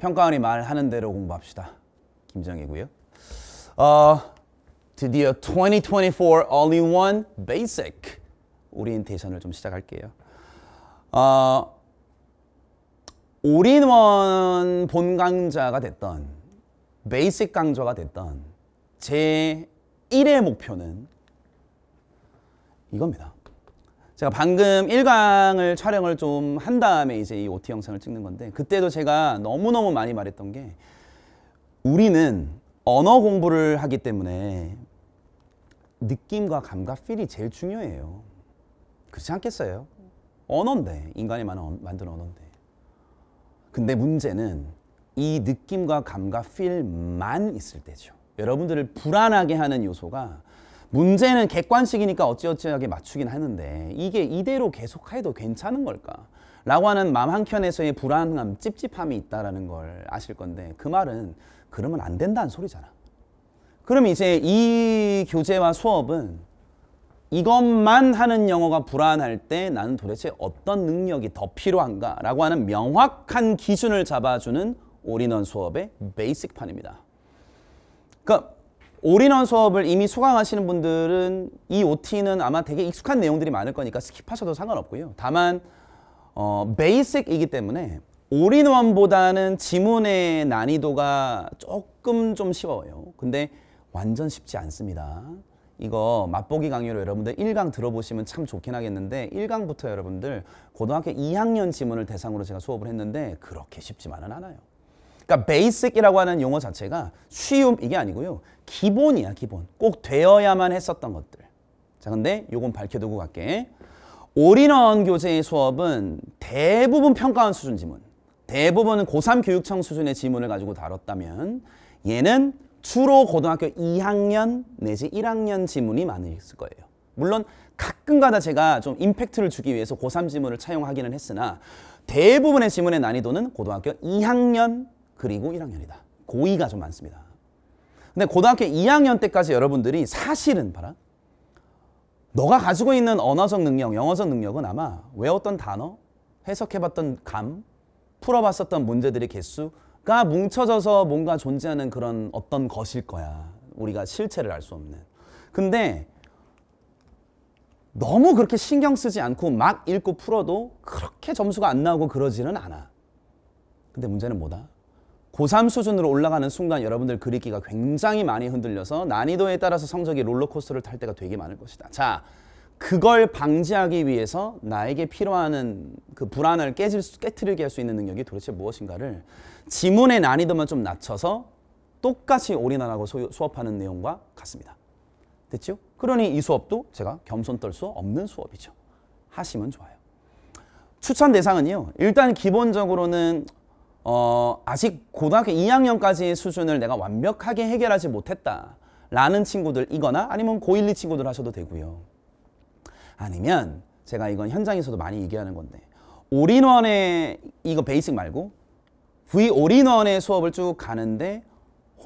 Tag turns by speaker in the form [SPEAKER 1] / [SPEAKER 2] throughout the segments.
[SPEAKER 1] 평가원이 말하는 대로 공부합시다. 김정이고요. 어, 드디어 2024 a l l i o n e Basic 오리엔테이션을 좀 시작할게요. 어, 올인원 본 강좌가 됐던 베이식 강좌가 됐던 제 1의 목표는 이겁니다. 제가 방금 1강을 촬영을 좀 한 다음에 이제 이 OT 영상을 찍는 건데 그때도 제가 너무너무 많이 말했던 게 우리는 언어 공부를 하기 때문에 느낌과 감각, 필이 제일 중요해요. 그렇지 않겠어요? 언어인데, 인간이 만든 언어인데. 근데 문제는 이 느낌과 감각, 필만 있을 때죠. 여러분들을 불안하게 하는 요소가 문제는 객관식이니까 어찌어찌하게 맞추긴 하는데 이게 이대로 계속해도 괜찮은 걸까? 라고 하는 마음 한켠에서의 불안함, 찝찝함이 있다는 걸 아실 건데 그 말은 그러면 안 된다는 소리잖아. 그럼 이제 이 교재와 수업은 이것만 하는 영어가 불안할 때 나는 도대체 어떤 능력이 더 필요한가 라고 하는 명확한 기준을 잡아주는 올인원 수업의 베이식판입니다. 그러니까 올인원 수업을 이미 수강하시는 분들은 이 OT는 아마 되게 익숙한 내용들이 많을 거니까 스킵하셔도 상관없고요. 다만 어, 베이식이기 때문에 올인원보다는 지문의 난이도가 조금 좀 쉬워요. 근데 완전 쉽지 않습니다. 이거 맛보기 강의로 여러분들 1강 들어보시면 참 좋긴 하겠는데 1강부터 여러분들 고등학교 2학년 지문을 대상으로 제가 수업을 했는데 그렇게 쉽지만은 않아요. 그러니까 베이식이라고 하는 용어 자체가 쉬움 이게 아니고요. 기본이야 기본. 꼭 되어야만 했었던 것들. 자 근데 요건 밝혀두고 갈게. 올인원 교재의 수업은 대부분 평가원 수준 지문. 대부분은 고3 교육청 수준의 지문을 가지고 다뤘다면 얘는 주로 고등학교 2학년 내지 1학년 지문이 많을 거예요. 물론 가끔가다 제가 좀 임팩트를 주기 위해서 고3 지문을 차용하기는 했으나 대부분의 지문의 난이도는 고등학교 2학년 그리고 1학년이다. 고2가 좀 많습니다. 근데 고등학교 2학년 때까지 여러분들이 사실은 봐라. 너가 가지고 있는 언어적 능력, 영어적 능력은 아마 외웠던 단어, 해석해봤던 감, 풀어봤었던 문제들의 개수가 뭉쳐져서 뭔가 존재하는 그런 어떤 것일 거야. 우리가 실체를 알 수 없는. 근데 너무 그렇게 신경 쓰지 않고 막 읽고 풀어도 그렇게 점수가 안 나오고 그러지는 않아. 근데 문제는 뭐다? 고3 수준으로 올라가는 순간 여러분들 그리기가 굉장히 많이 흔들려서 난이도에 따라서 성적이 롤러코스터를 탈 때가 되게 많을 것이다. 자, 그걸 방지하기 위해서 나에게 필요한 그 불안을 깨질 수, 깨트리게 할 수 있는 능력이 도대체 무엇인가를 지문의 난이도만 좀 낮춰서 똑같이 올인하라고 수업하는 내용과 같습니다. 됐죠? 그러니 이 수업도 제가 겸손 떨 수 없는 수업이죠. 하시면 좋아요. 추천 대상은요. 일단 기본적으로는 어, 아직 고등학교 2학년까지의 수준을 내가 완벽하게 해결하지 못했다 라는 친구들이거나 아니면 고1, 2 친구들 하셔도 되고요. 아니면 제가 이건 현장에서도 많이 얘기하는 건데 올인원의 이거 베이직 말고 V 올인원의 수업을 쭉 가는데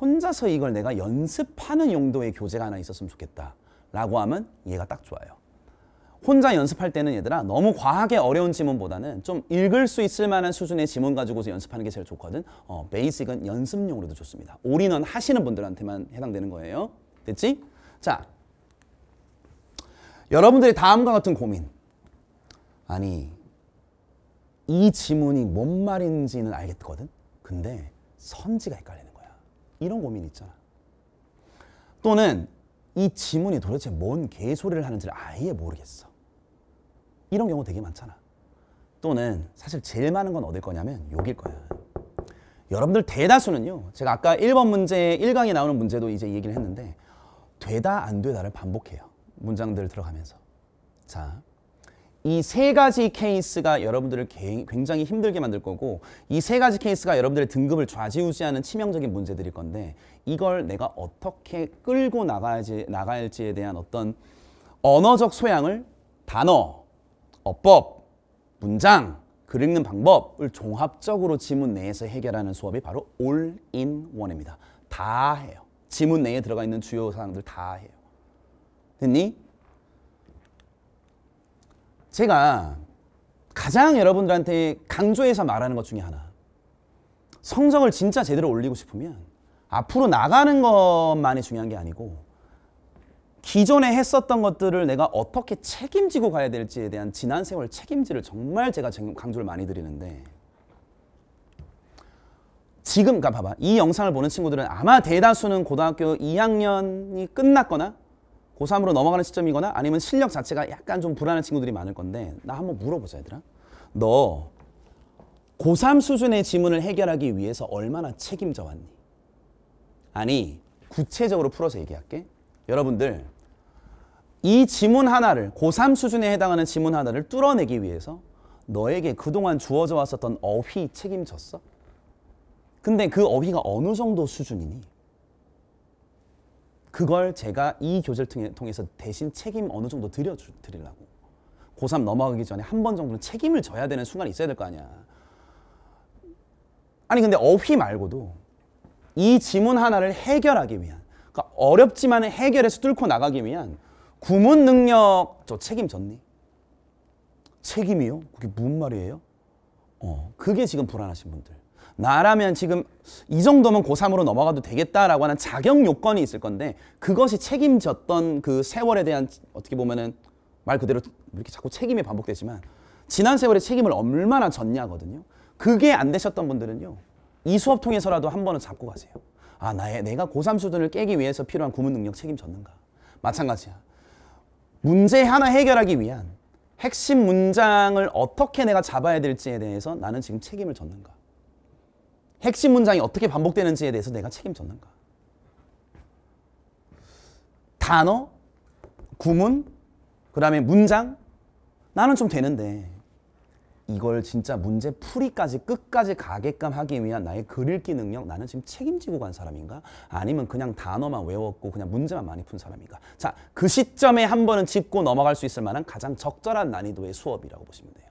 [SPEAKER 1] 혼자서 이걸 내가 연습하는 용도의 교재가 하나 있었으면 좋겠다 라고 하면 얘가 딱 좋아요. 혼자 연습할 때는 얘들아 너무 과하게 어려운 지문보다는 좀 읽을 수 있을 만한 수준의 지문 가지고서 연습하는 게 제일 좋거든 어, 베이직은 연습용으로도 좋습니다 올인원 하시는 분들한테만 해당되는 거예요 됐지? 자여러분들이 다음과 같은 고민 아니 이 지문이 뭔 말인지는 알겠거든 근데 선지가 헷갈리는 거야 이런 고민 있잖아 또는 이 지문이 도대체 뭔 개소리를 하는지를 아예 모르겠어 이런 경우 되게 많잖아. 또는 사실 제일 많은 건 어딜 거냐면 욕일 거야. 여러분들 대다수는요. 제가 아까 1번 문제 1강에 나오는 문제도 이제 얘기를 했는데 되다 안 되다를 반복해요. 문장들 을 들어가면서. 자, 이 세 가지 케이스가 여러분들을 굉장히 힘들게 만들 거고 이 세 가지 케이스가 여러분들의 등급을 좌지우지하는 치명적인 문제들일 건데 이걸 내가 어떻게 끌고 나가야지, 나갈지에 대한 어떤 언어적 소양을 단어, 어법, 문장, 글 읽는 방법을 종합적으로 지문 내에서 해결하는 수업이 바로 올인원입니다. 다 해요. 지문 내에 들어가 있는 주요 사항들 다 해요. 됐니? 제가 가장 여러분들한테 강조해서 말하는 것 중에 하나 성적을 진짜 제대로 올리고 싶으면 앞으로 나가는 것만이 중요한 게 아니고 기존에 했었던 것들을 내가 어떻게 책임지고 가야 될지에 대한 지난 세월 책임지를 정말 제가 강조를 많이 드리는데 지금 가 봐봐 이 영상을 보는 친구들은 아마 대다수는 고등학교 2학년이 끝났거나 고3으로 넘어가는 시점이거나 아니면 실력 자체가 약간 좀 불안한 친구들이 많을 건데 나 한번 물어보자 얘들아 너 고3 수준의 지문을 해결하기 위해서 얼마나 책임져 왔니? 아니 구체적으로 풀어서 얘기할게 여러분들 이 지문 하나를 고3 수준에 해당하는 지문 하나를 뚫어내기 위해서 너에게 그동안 주어져 왔었던 어휘 책임졌어? 근데 그 어휘가 어느 정도 수준이니? 그걸 제가 이 교재를 통해서 대신 책임 어느 정도 드려드리려고 고3 넘어가기 전에 한 번 정도는 책임을 져야 되는 순간이 있어야 될 거 아니야 아니 근데 어휘 말고도 이 지문 하나를 해결하기 위한 그러니까 어렵지만 해결해서 뚫고 나가기 위한 구문 능력 저 책임졌니? 책임이요? 그게 무슨 말이에요? 어, 그게 지금 불안하신 분들. 나라면 지금 이 정도면 고3으로 넘어가도 되겠다라고 하는 자격 요건이 있을 건데 그것이 책임졌던 그 세월에 대한 어떻게 보면은 말 그대로 이렇게 자꾸 책임이 반복되지만 지난 세월에 책임을 얼마나 졌냐거든요. 그게 안 되셨던 분들은요. 이 수업 통해서라도 한 번은 잡고 가세요. 아, 나의, 내가 고3 수준을 깨기 위해서 필요한 구문 능력 책임졌는가. 마찬가지야. 문제 하나 해결하기 위한 핵심 문장을 어떻게 내가 잡아야 될지에 대해서 나는 지금 책임을 졌는가? 핵심 문장이 어떻게 반복되는지에 대해서 내가 책임졌는가? 단어, 구문, 그 다음에 문장 나는 좀 되는데 이걸 진짜 문제 풀이까지 끝까지 가게끔 하기 위한 나의 글 읽기 능력 나는 지금 책임지고 간 사람인가? 아니면 그냥 단어만 외웠고 그냥 문제만 많이 푼 사람인가? 자, 그 시점에 한 번은 짚고 넘어갈 수 있을 만한 가장 적절한 난이도의 수업이라고 보시면 돼요.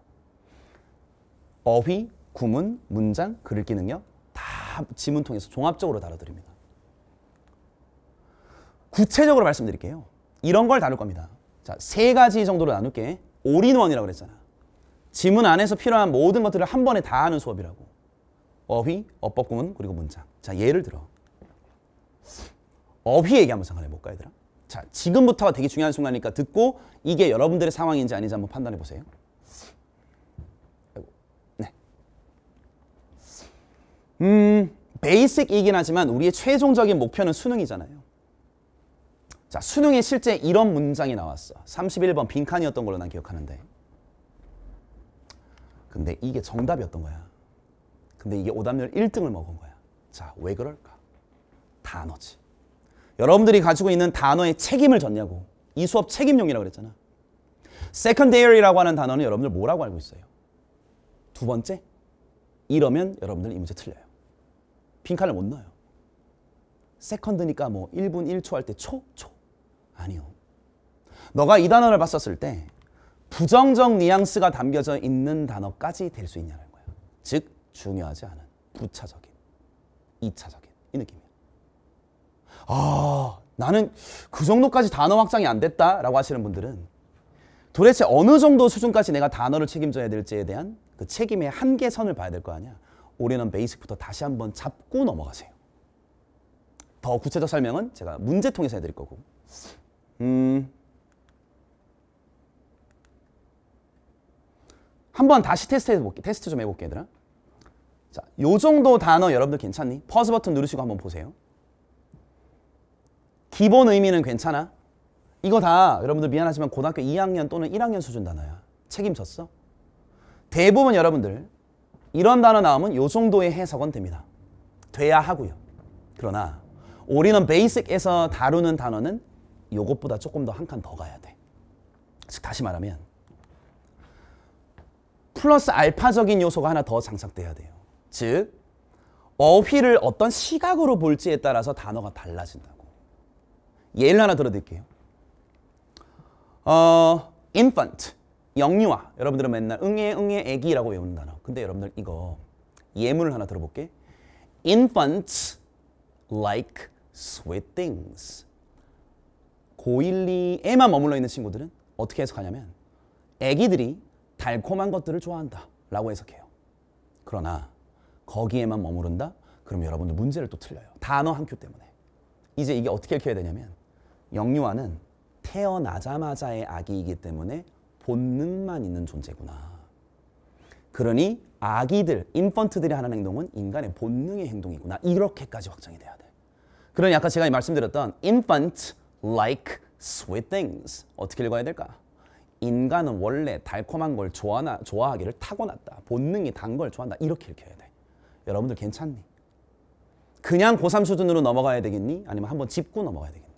[SPEAKER 1] 어휘, 구문, 문장, 글 읽기 능력 다 지문 통해서 종합적으로 다뤄드립니다. 구체적으로 말씀드릴게요. 이런 걸 다룰 겁니다. 자, 세 가지 정도로 나눌게. 올인원이라고 그랬잖아. 지문 안에서 필요한 모든 것들을 한 번에 다 하는 수업이라고. 어휘, 어법 구문, 그리고 문장. 자, 예를 들어. 어휘 얘기 한번 잠깐 해볼까, 얘들아? 자, 지금부터가 되게 중요한 순간이니까 듣고 이게 여러분들의 상황인지 아닌지 한번 판단해 보세요. 네. 음, 베이식이긴 하지만 우리의 최종적인 목표는 수능이잖아요. 자, 수능에 실제 이런 문장이 나왔어. 31번 빈칸이었던 걸로 난 기억하는데. 근데 이게 정답이었던 거야. 근데 이게 오답률 1등을 먹은 거야. 자, 왜 그럴까? 단어지. 여러분들이 가지고 있는 단어에 책임을 졌냐고. 이 수업 책임용이라고 그랬잖아. secondary라고 하는 단어는 여러분들 뭐라고 알고 있어요? 두 번째? 이러면 여러분들 이 문제 틀려요. 빈칸을 못 넣어요. 세컨드니까 뭐 1분 1초 할 때 초? 초? 아니요. 너가 이 단어를 봤었을 때 부정적 뉘앙스가 담겨져 있는 단어까지 될 수 있냐는 거예요. 즉 중요하지 않은 부차적인, 2차적인이 느낌이에요. 아 나는 그 정도까지 단어 확장이 안 됐다라고 하시는 분들은 도대체 어느 정도 수준까지 내가 단어를 책임져야 될지에 대한 그 책임의 한계선을 봐야 될 거 아니야. 올해는 베이직부터 다시 한번 잡고 넘어가세요. 더 구체적 설명은 제가 문제 통해서 해드릴 거고. 음. 한번 다시 테스트 해볼게. 테스트 좀 해볼게, 얘들아. 자, 요 정도 단어 여러분들 괜찮니? 퍼즈 버튼 누르시고 한번 보세요. 기본 의미는 괜찮아. 이거 다 여러분들 미안하지만 고등학교 2학년 또는 1학년 수준 단어야. 책임졌어? 대부분 여러분들 이런 단어 나오면 요 정도의 해석은 됩니다. 돼야 하고요. 그러나 우리는 베이직에서 다루는 단어는 요것보다 조금 더 한 칸 더 가야 돼. 즉 다시 말하면 플러스 알파적인 요소가 하나 더 장착돼야 돼요. 즉 어휘를 어떤 시각으로 볼지에 따라서 단어가 달라진다고. 예를 하나 들어드릴게요. 어, infant, 영유아. 여러분들은 맨날 응애, 응애, 애기라고 외우는 단어. 근데 여러분들 이거 예문을 하나 들어볼게. Infants like sweet things. 고일리에만 머물러 있는 친구들은 어떻게 해석하냐면 애기들이 달콤한 것들을 좋아한다 라고 해석해요. 그러나 거기에만 머무른다? 그럼 여러분들 문제를 또 틀려요. 단어 한 큐 때문에. 이제 이게 어떻게 읽혀야 되냐면 영유아는 태어나자마자의 아기이기 때문에 본능만 있는 존재구나. 그러니 아기들, 인펀트들이 하는 행동은 인간의 본능의 행동이구나. 이렇게까지 확정이 돼야 돼. 그러니 아까 제가 말씀드렸던 infant like sweet things 어떻게 읽어야 될까? 인간은 원래 달콤한 걸 좋아나, 하 좋아하기를 타고났다. 본능이 단 걸 좋아한다. 이렇게 읽혀야 돼. 여러분들 괜찮니? 그냥 고3 수준으로 넘어가야 되겠니? 아니면 한번 짚고 넘어가야 되겠니?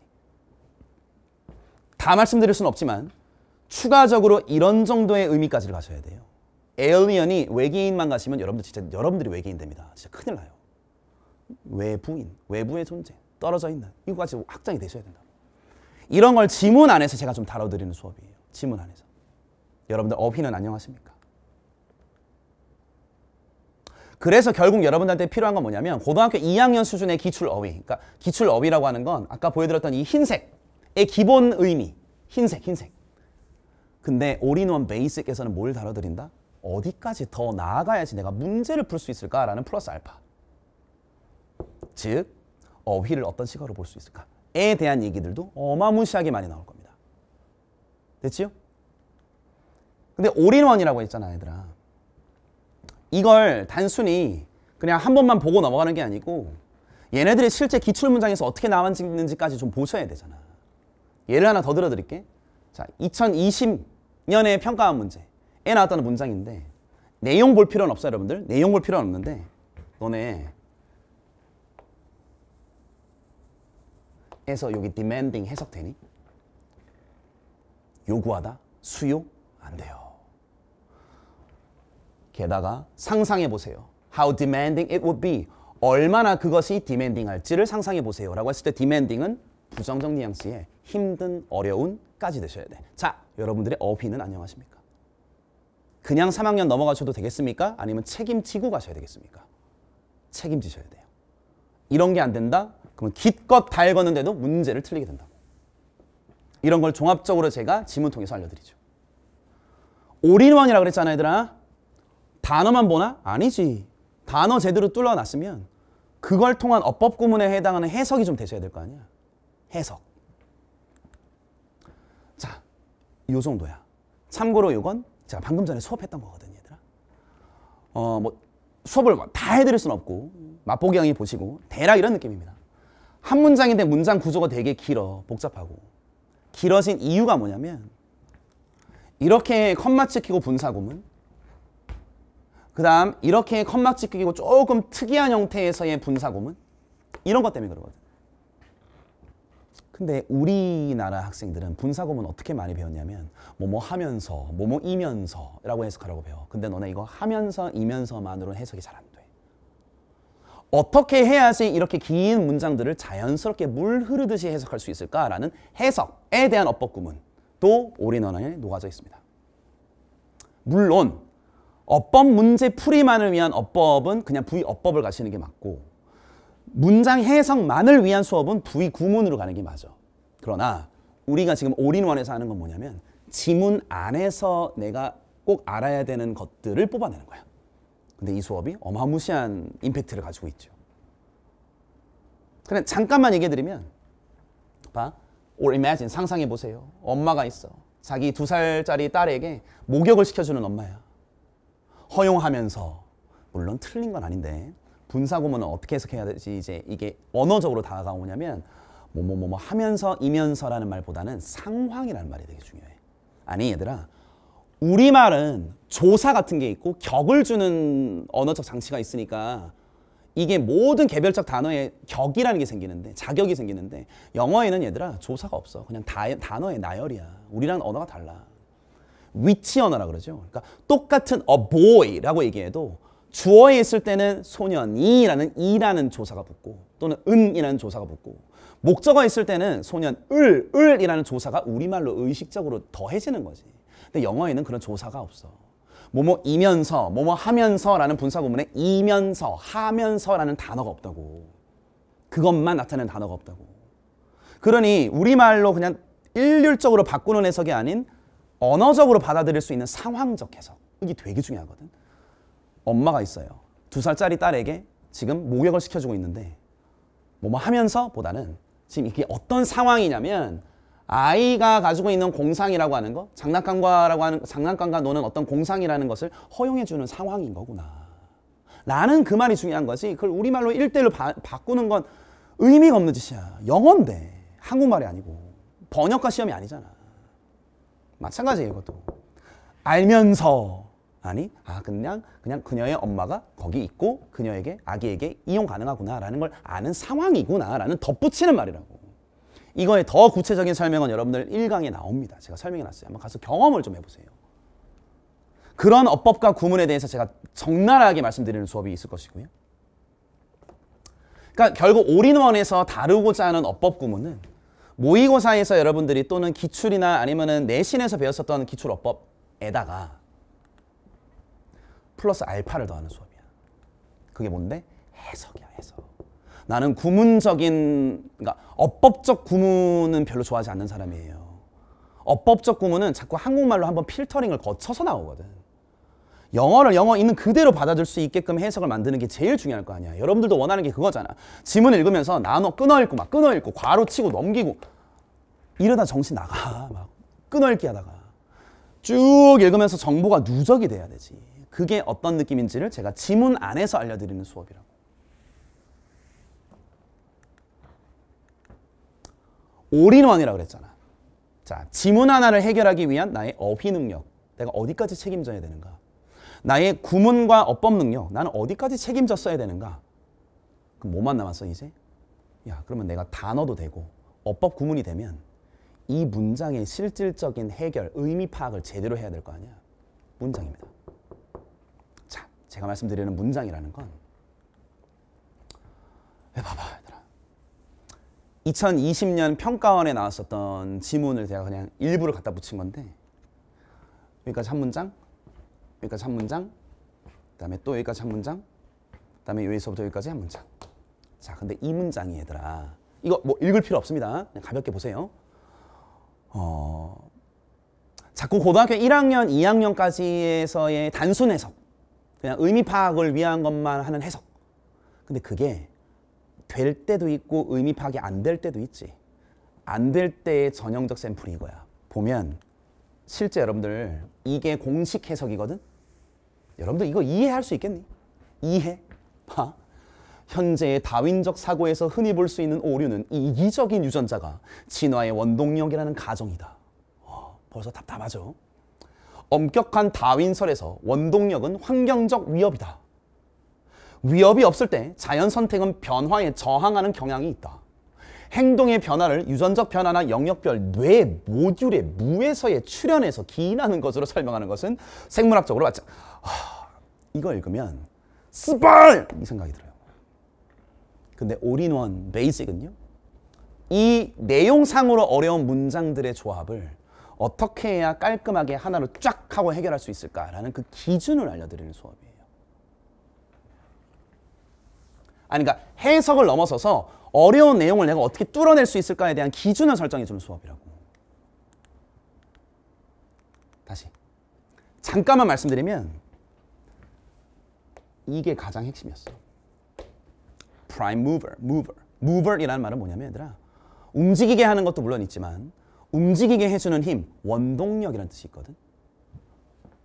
[SPEAKER 1] 다 말씀드릴 수는 없지만 추가적으로 이런 정도의 의미까지 를 가셔야 돼요. 에일리언이 외계인만 가시면 여러분들 진짜 여러분들이 외계인 됩니다. 진짜 큰일 나요. 외부인, 외부의 존재, 떨어져 있는 이거까지 확장이 되셔야 된다. 이런 걸 지문 안에서 제가 좀 다뤄드리는 수업이에요. 지문 안에서. 여러분들 어휘는 안녕하십니까? 그래서 결국 여러분들한테 필요한 건 뭐냐면 고등학교 2학년 수준의 기출 어휘. 그러니까 기출 어휘라고 하는 건 아까 보여드렸던 이 흰색의 기본 의미. 흰색, 흰색. 근데 올인원 베이스에서는 뭘 다뤄드린다? 어디까지 더 나아가야지 내가 문제를 풀 수 있을까라는 플러스 알파. 즉, 어휘를 어떤 식으로 볼 수 있을까에 대한 얘기들도 어마무시하게 많이 나올 거예요. 됐지요? 근데 올인원이라고 했잖아 얘들아 이걸 단순히 그냥 한 번만 보고 넘어가는 게 아니고 얘네들이 실제 기출문장에서 어떻게 나왔는지까지 좀 보셔야 되잖아 예를 하나 더 들어드릴게 자 2020년에 평가한 문제에 나왔다 문장인데 내용 볼 필요는 없어 여러분들 내용 볼 필요는 없는데 너네 에서 여기 demanding 해석되니? 요구하다 수요 안 돼요. 게다가 상상해 보세요. How demanding it would be. 얼마나 그것이 demanding 할지를 상상해 보세요. 라고 했을 때 demanding은 부정적 뉘앙스에 힘든, 어려운까지 되셔야 돼. 자, 여러분들의 어휘는 안녕하십니까? 그냥 3학년 넘어가셔도 되겠습니까? 아니면 책임지고 가셔야 되겠습니까? 책임지셔야 돼요. 이런 게 안 된다? 그러면 기껏 다읽는데도 문제를 틀리게 된다. 이런 걸 종합적으로 제가 지문 통해서 알려드리죠. 올인원이라고 그랬잖아 얘들아. 단어만 보나? 아니지. 단어 제대로 뚫어놨으면 그걸 통한 어법 구문에 해당하는 해석이 좀 되셔야 될 거 아니야. 해석. 자, 요 정도야. 참고로 요건 제가 방금 전에 수업했던 거거든 얘들아. 어, 뭐 수업을 뭐 다 해드릴 순 없고 맛보기 양이 보시고 대략 이런 느낌입니다. 한 문장인데 문장 구조가 되게 길어, 복잡하고 길어진 이유가 뭐냐면 이렇게 컴마치 키고 분사구문 그 다음 이렇게 컴마치 키고 조금 특이한 형태에서의 분사구문 이런 것 때문에 그러거든 근데 우리나라 학생들은 분사구문 어떻게 많이 배웠냐면 뭐 뭐 하면서 뭐 뭐 이면서 라고 해석하라고 배워 근데 너네 이거 하면서 이면서만으로 해석이 잘안돼 어떻게 해야지 이렇게 긴 문장들을 자연스럽게 물 흐르듯이 해석할 수 있을까라는 해석에 대한 어법 구문도 올인원에 녹아져 있습니다. 물론 어법 문제 풀이만을 위한 어법은 그냥 부위 어법을 가시는 게 맞고 문장 해석만을 위한 수업은 부위 구문으로 가는 게 맞아. 그러나 우리가 지금 올인원에서 하는 건 뭐냐면 지문 안에서 내가 꼭 알아야 되는 것들을 뽑아내는 거야. 근데 이 수업이 어마무시한 임팩트를 가지고 있죠. 그냥 잠깐만 얘기해드리면 봐, or imagine 상상해 보세요. 엄마가 있어. 자기 두 살짜리 딸에게 목욕을 시켜주는 엄마야. 허용하면서 물론 틀린 건 아닌데 분사고문은 어떻게 해석해야 되지 이제 이게 언어적으로 다가오냐면 뭐 뭐 뭐 뭐 하면서 이면서라는 말보다는 상황이라는 말이 되게 중요해. 아니 얘들아 우리말은 조사 같은 게 있고 격을 주는 언어적 장치가 있으니까 이게 모든 개별적 단어에 격이라는 게 생기는데 자격이 생기는데 영어에는 얘들아 조사가 없어. 그냥 다, 단어의 나열이야. 우리랑 언어가 달라. 위치 언어라 그러죠. 그러니까 똑같은 a boy라고 얘기해도 주어에 있을 때는 소년이라는 이라는 조사가 붙고 또는 은이라는 조사가 붙고 목적어에 있을 때는 소년 을, 을이라는 조사가 우리말로 의식적으로 더해지는 거지. 근데 영어에는 그런 조사가 없어. 뭐뭐이면서, 뭐뭐하면서라는 분사구문에 이면서, 하면서라는 단어가 없다고. 그것만 나타내는 단어가 없다고. 그러니 우리말로 그냥 일률적으로 바꾸는 해석이 아닌 언어적으로 받아들일 수 있는 상황적 해석. 이게 되게 중요하거든. 엄마가 있어요. 두 살짜리 딸에게 지금 목욕을 시켜주고 있는데 뭐뭐 하면서 보다는 지금 이게 어떤 상황이냐면 아이가 가지고 있는 공상이라고 하는 거, 장난감과라고 하는 장난감과 노는 어떤 공상이라는 것을 허용해 주는 상황인 거구나. 라는 그 말이 중요한 것이 그걸 우리말로 일대일로 바꾸는 건 의미가 없는 짓이야. 영어인데 한국말이 아니고 번역과 시험이 아니잖아. 마찬가지예요, 이것도. 알면서 아니 아 그냥 그냥 그녀의 엄마가 거기 있고 그녀에게 아기에게 이용 가능하구나라는 걸 아는 상황이구나라는 덧붙이는 말이라고. 이거에 더 구체적인 설명은 여러분들 1강에 나옵니다. 제가 설명해놨어요. 한번 가서 경험을 좀 해보세요. 그런 어법과 구문에 대해서 제가 적나라하게 말씀드리는 수업이 있을 것이고요. 그러니까 결국 올인원에서 다루고자 하는 어법 구문은 모의고사에서 여러분들이 또는 기출이나 아니면은 내신에서 배웠었던 기출 어법에다가 플러스 알파를 더하는 수업이야. 그게 뭔데? 해석이야, 해석. 나는 구문적인 그러니까 어법적 구문은 별로 좋아하지 않는 사람이에요. 어법적 구문은 자꾸 한국말로 한번 필터링을 거쳐서 나오거든. 영어를 영어 있는 그대로 받아줄 수 있게끔 해석을 만드는 게 제일 중요할 거 아니야. 여러분들도 원하는 게 그거잖아. 지문 읽으면서 나눠 끊어 읽고 막 끊어 읽고 괄호 치고 넘기고 이러다 정신 나가. 막 끊어 읽기 하다가 쭉 읽으면서 정보가 누적이 돼야 되지. 그게 어떤 느낌인지를 제가 지문 안에서 알려드리는 수업이라고. 올인원이라고 그랬잖아. 자, 지문 하나를 해결하기 위한 나의 어휘 능력. 내가 어디까지 책임져야 되는가? 나의 구문과 어법 능력. 나는 어디까지 책임졌어야 되는가? 그럼 뭐만 남았어, 이제? 야, 그러면 내가 단어도 되고 어법 구문이 되면 이 문장의 실질적인 해결, 의미 파악을 제대로 해야 될 거 아니야. 문장입니다. 자, 제가 말씀드리는 문장이라는 건 봐봐. 2020년 평가원에 나왔었던 지문을 제가 그냥 일부러 갖다 붙인 건데 여기까지 한 문장, 여기까지 한 문장, 그다음에 또 여기까지 한 문장, 그다음에 여기서부터 여기까지 한 문장. 자, 근데 이 문장이 얘들아, 이거 뭐 읽을 필요 없습니다. 그냥 가볍게 보세요. 어, 자꾸 고등학교 1학년, 2학년까지에서의 단순 해석, 그냥 의미 파악을 위한 것만 하는 해석. 근데 그게 될 때도 있고 의미 파악이 안 될 때도 있지. 안 될 때의 전형적 샘플이 이거야. 보면 실제 여러분들 이게 공식 해석이거든. 여러분들 이거 이해할 수 있겠니? 이해? 봐. 현재의 다윈적 사고에서 흔히 볼 수 있는 오류는 이 이기적인 유전자가 진화의 원동력이라는 가정이다. 어, 벌써 답답하죠? 엄격한 다윈설에서 원동력은 환경적 위협이다. 위협이 없을 때 자연 선택은 변화에 저항하는 경향이 있다. 행동의 변화를 유전적 변화나 영역별 뇌 모듈의 무에서의 출현에서 기인하는 것으로 설명하는 것은 생물학적으로 맞죠. 이거 읽으면 스벌! 이 생각이 들어요. 근데 올인원 베이직은요. 이 내용상으로 어려운 문장들의 조합을 어떻게 해야 깔끔하게 하나로 쫙 하고 해결할 수 있을까라는 그 기준을 알려드리는 수업이에요. 그러니까 해석을 넘어서서 어려운 내용을 내가 어떻게 뚫어낼 수 있을까에 대한 기준을 설정해 주는 수업이라고. 다시. 잠깐만 말씀드리면 이게 가장 핵심이었어. prime mover, mover. mover이라는 말은 뭐냐면 얘들아 움직이게 하는 것도 물론 있지만 움직이게 해주는 힘, 원동력이라는 뜻이 있거든.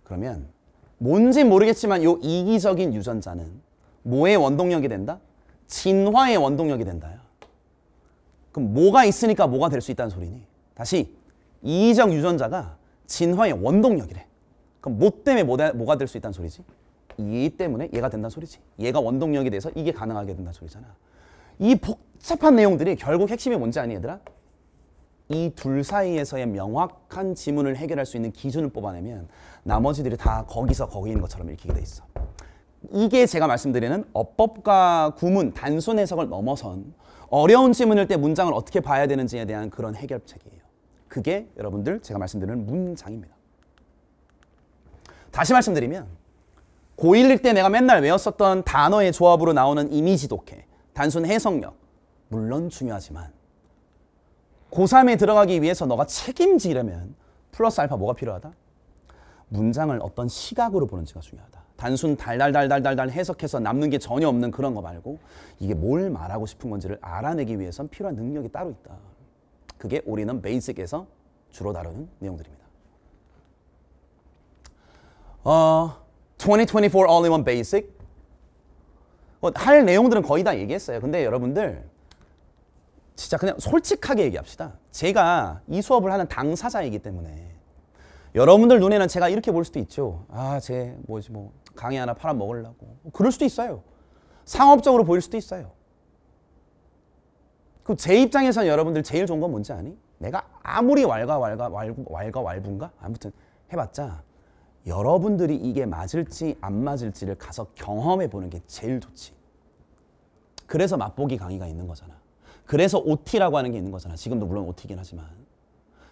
[SPEAKER 1] 그러면 뭔지 모르겠지만 요 이기적인 유전자는 뭐의 원동력이 된다? 진화의 원동력이 된다. 그럼 뭐가 있으니까 뭐가 될 수 있다는 소리니? 다시 이적 유전자가 진화의 원동력이래. 그럼 뭐 때문에 뭐가 될 수 있다는 소리지? 이 때문에 얘가 된다는 소리지. 얘가 원동력이 돼서 이게 가능하게 된다는 소리잖아. 이 복잡한 내용들이 결국 핵심이 뭔지 아니 얘들아? 이 둘 사이에서의 명확한 지문을 해결할 수 있는 기준을 뽑아내면 나머지들이 다 거기서 거기인 것처럼 읽히게 돼 있어. 이게 제가 말씀드리는 어법과 구문, 단순 해석을 넘어선 어려운 질문일 때 문장을 어떻게 봐야 되는지에 대한 그런 해결책이에요. 그게 여러분들 제가 말씀드리는 문장입니다. 다시 말씀드리면 고1일 때 내가 맨날 외웠었던 단어의 조합으로 나오는 이미지 독해, 단순 해석력 물론 중요하지만 고3에 들어가기 위해서 너가 책임지려면 플러스 알파 뭐가 필요하다? 문장을 어떤 시각으로 보는지가 중요하다. 단순 달달달달달달 해석해서 남는 게 전혀 없는 그런 거 말고 이게 뭘 말하고 싶은 건지를 알아내기 위해선 필요한 능력이 따로 있다. 그게 우리는 베이직에서 주로 다루는 내용들입니다. 어, 2024 All-in-One Basic 어, 할 내용들은 거의 다 얘기했어요. 근데 여러분들 진짜 그냥 솔직하게 얘기합시다. 제가 이 수업을 하는 당사자이기 때문에 여러분들 눈에는 제가 이렇게 볼 수도 있죠. 아, 제 뭐지 뭐 강의 하나 팔아 먹으려고. 그럴 수도 있어요. 상업적으로 보일 수도 있어요. 그 제 입장에선 여러분들 제일 좋은 건 뭔지 아니? 내가 아무리 왈가 왈가 왈, 왈가 왈분가 아무튼 해봤자 여러분들이 이게 맞을지 안 맞을지를 가서 경험해 보는 게 제일 좋지. 그래서 맛보기 강의가 있는 거잖아. 그래서 OT라고 하는 게 있는 거잖아. 지금도 물론 OT긴 하지만.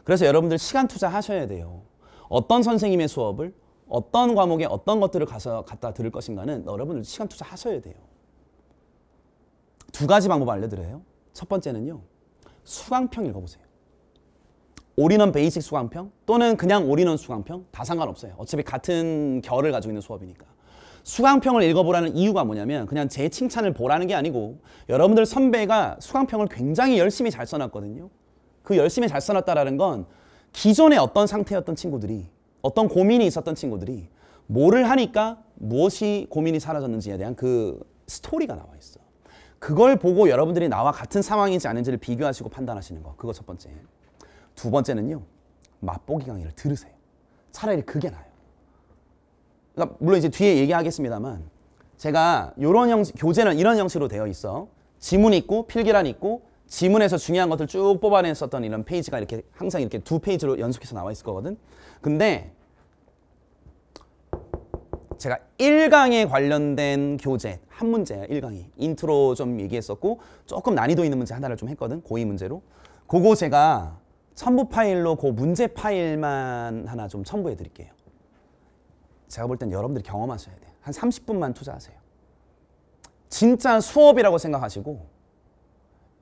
[SPEAKER 1] 그래서 여러분들 시간 투자하셔야 돼요. 어떤 선생님의 수업을 어떤 과목에 어떤 것들을 가서 갖다 들을 것인가는 여러분들 시간 투자하셔야 돼요. 두 가지 방법 알려드려요. 첫 번째는요. 수강평 읽어보세요. 올인원 베이직 수강평 또는 그냥 올인원 수강평 다 상관없어요. 어차피 같은 결을 가지고 있는 수업이니까. 수강평을 읽어보라는 이유가 뭐냐면 그냥 제 칭찬을 보라는 게 아니고 여러분들 선배가 수강평을 굉장히 열심히 잘 써놨거든요. 그 열심히 잘 써놨다라는 건 기존에 어떤 상태였던 친구들이 어떤 고민이 있었던 친구들이 뭐를 하니까 무엇이 고민이 사라졌는지에 대한 그 스토리가 나와 있어. 그걸 보고 여러분들이 나와 같은 상황인지 아닌지를 비교하시고 판단하시는 거. 그거 첫 번째. 두 번째는요. 맛보기 강의를 들으세요. 차라리 그게 나아요. 그러니까 물론 이제 뒤에 얘기하겠습니다만 제가 이런 형식, 교재는 이런 형식으로 되어 있어. 지문 있고 필기란 있고 지문에서 중요한 것들 쭉 뽑아냈었던 이런 페이지가 이렇게 항상 이렇게 두 페이지로 연속해서 나와 있을 거거든. 근데 제가 1강에 관련된 교재 한 문제야 1강이 인트로 좀 얘기했었고 조금 난이도 있는 문제 하나를 좀 했거든 고의 문제로 그거 제가 첨부 파일로 그 문제 파일만 하나 좀 첨부해 드릴게요 제가 볼 땐 여러분들이 경험하셔야 돼요 한 30분만 투자하세요 진짜 수업이라고 생각하시고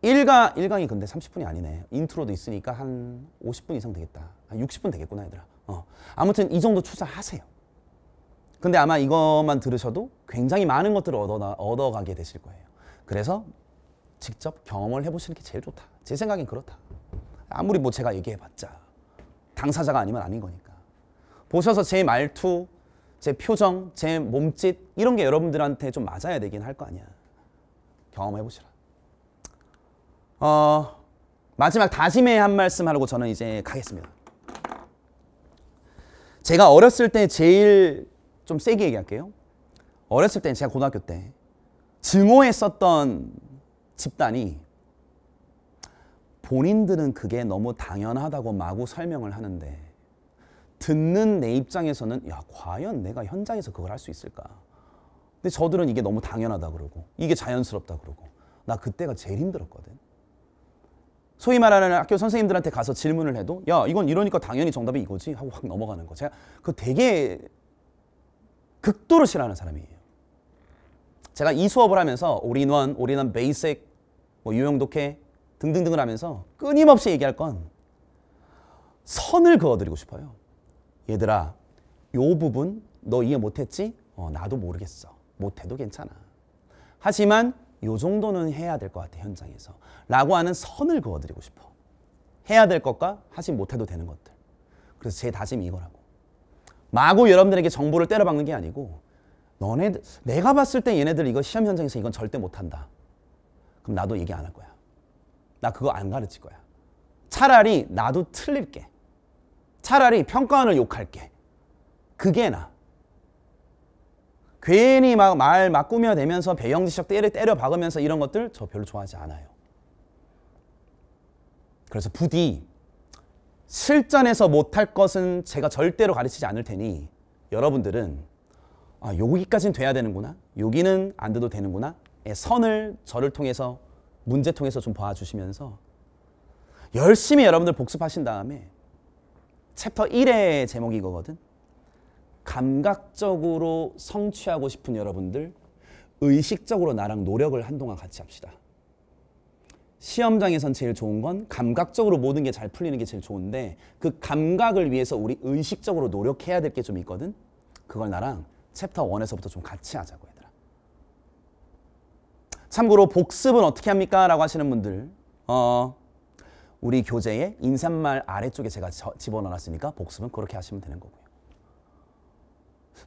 [SPEAKER 1] 1강, 1강이 근데 30분이 아니네. 인트로도 있으니까 한 50분 이상 되겠다. 한 아, 60분 되겠구나, 얘들아. 어. 아무튼 이 정도 투자하세요. 근데 아마 이것만 들으셔도 굉장히 많은 것들을 얻어, 얻어가게 되실 거예요. 그래서 직접 경험을 해보시는 게 제일 좋다. 제 생각엔 그렇다. 아무리 뭐 제가 얘기해봤자 당사자가 아니면 아닌 거니까. 보셔서 제 말투, 제 표정, 제 몸짓 이런 게 여러분들한테 좀 맞아야 되긴 할 거 아니야. 경험해보시라. 어, 마지막 다짐의 한 말씀 하려고 저는 이제 가겠습니다. 제가 어렸을 때 제일 좀 세게 얘기할게요. 어렸을 때 제가 고등학교 때 증오에 썼던 집단이 본인들은 그게 너무 당연하다고 마구 설명을 하는데 듣는 내 입장에서는 야 과연 내가 현장에서 그걸 할 수 있을까? 근데 저들은 이게 너무 당연하다 그러고 이게 자연스럽다 그러고 나 그때가 제일 힘들었거든. 소위 말하는 학교 선생님들한테 가서 질문을 해도 야 이건 이러니까 당연히 정답이 이거지 하고 확 넘어가는 거 제가 그 되게 극도로 싫어하는 사람이에요 제가 이 수업을 하면서 올인원, 올인원 베이식, 뭐 유형독해 등등등을 하면서 끊임없이 얘기할 건 선을 그어드리고 싶어요 얘들아 요 부분 너 이해 못했지? 어, 나도 모르겠어 못해도 괜찮아 하지만 요 정도는 해야 될 것 같아 현장에서 라고 하는 선을 그어드리고 싶어 해야 될 것과 하지 못해도 되는 것들 그래서 제 다짐이 이거라고 마구 여러분들에게 정보를 때려박는 게 아니고 너네 내가 봤을 때 얘네들 이거 시험 현장에서 이건 절대 못한다 그럼 나도 얘기 안 할 거야 나 그거 안 가르칠 거야 차라리 나도 틀릴게 차라리 평가원을 욕할게 그게 나 괜히 막 말 막 꾸며대면서 배영지적 때려, 때려 박으면서 이런 것들 저 별로 좋아하지 않아요. 그래서 부디 실전에서 못할 것은 제가 절대로 가르치지 않을 테니 여러분들은 아, 여기까지는 돼야 되는구나. 여기는 안 돼도 되는구나. 선을 저를 통해서 문제 통해서 좀 봐주시면서 열심히 여러분들 복습하신 다음에 챕터 1의 제목이 거든 감각적으로 성취하고 싶은 여러분들 의식적으로 나랑 노력을 한동안 같이 합시다. 시험장에선 제일 좋은 건 감각적으로 모든 게 잘 풀리는 게 제일 좋은데 그 감각을 위해서 우리 의식적으로 노력해야 될 게 좀 있거든. 그걸 나랑 챕터 1에서부터 좀 같이 하자고 얘들아. 참고로 복습은 어떻게 합니까? 라고 하시는 분들 어, 우리 교재에 인삿말 아래쪽에 제가 집어넣어놨으니까 복습은 그렇게 하시면 되는 거고요.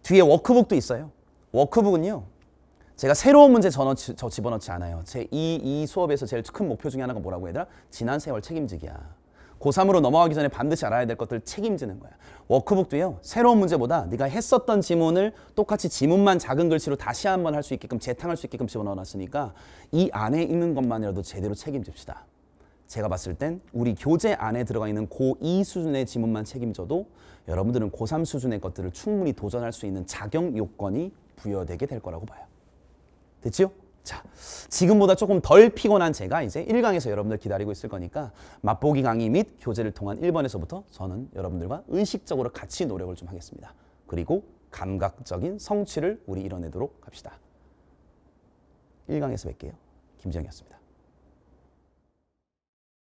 [SPEAKER 1] 뒤에 워크북도 있어요. 워크북은요. 제가 새로운 문제 전어, 지, 저 집어넣지 않아요. 제 이 이 수업에서 제일 큰 목표 중에 하나가 뭐라고 해야 되나? 지난 세월 책임지기야. 고3으로 넘어가기 전에 반드시 알아야 될 것들 을 책임지는 거야. 워크북도요. 새로운 문제보다 네가 했었던 지문을 똑같이 지문만 작은 글씨로 다시 한 번 할 수 있게끔 재탕할 수 있게끔 집어넣어놨으니까 이 안에 있는 것만이라도 제대로 책임집시다. 제가 봤을 땐 우리 교재 안에 들어가 있는 고2 수준의 지문만 책임져도 여러분들은 고3 수준의 것들을 충분히 도전할 수 있는 자격 요건이 부여되게 될 거라고 봐요. 됐지요? 자, 지금보다 조금 덜 피곤한 제가 이제 1강에서 여러분들 기다리고 있을 거니까 맛보기 강의 및 교재를 통한 1번에서부터 저는 여러분들과 의식적으로 같이 노력을 좀 하겠습니다. 그리고 감각적인 성취를 우리 이뤄내도록 합시다. 1강에서 뵐게요. 김정영이었습니다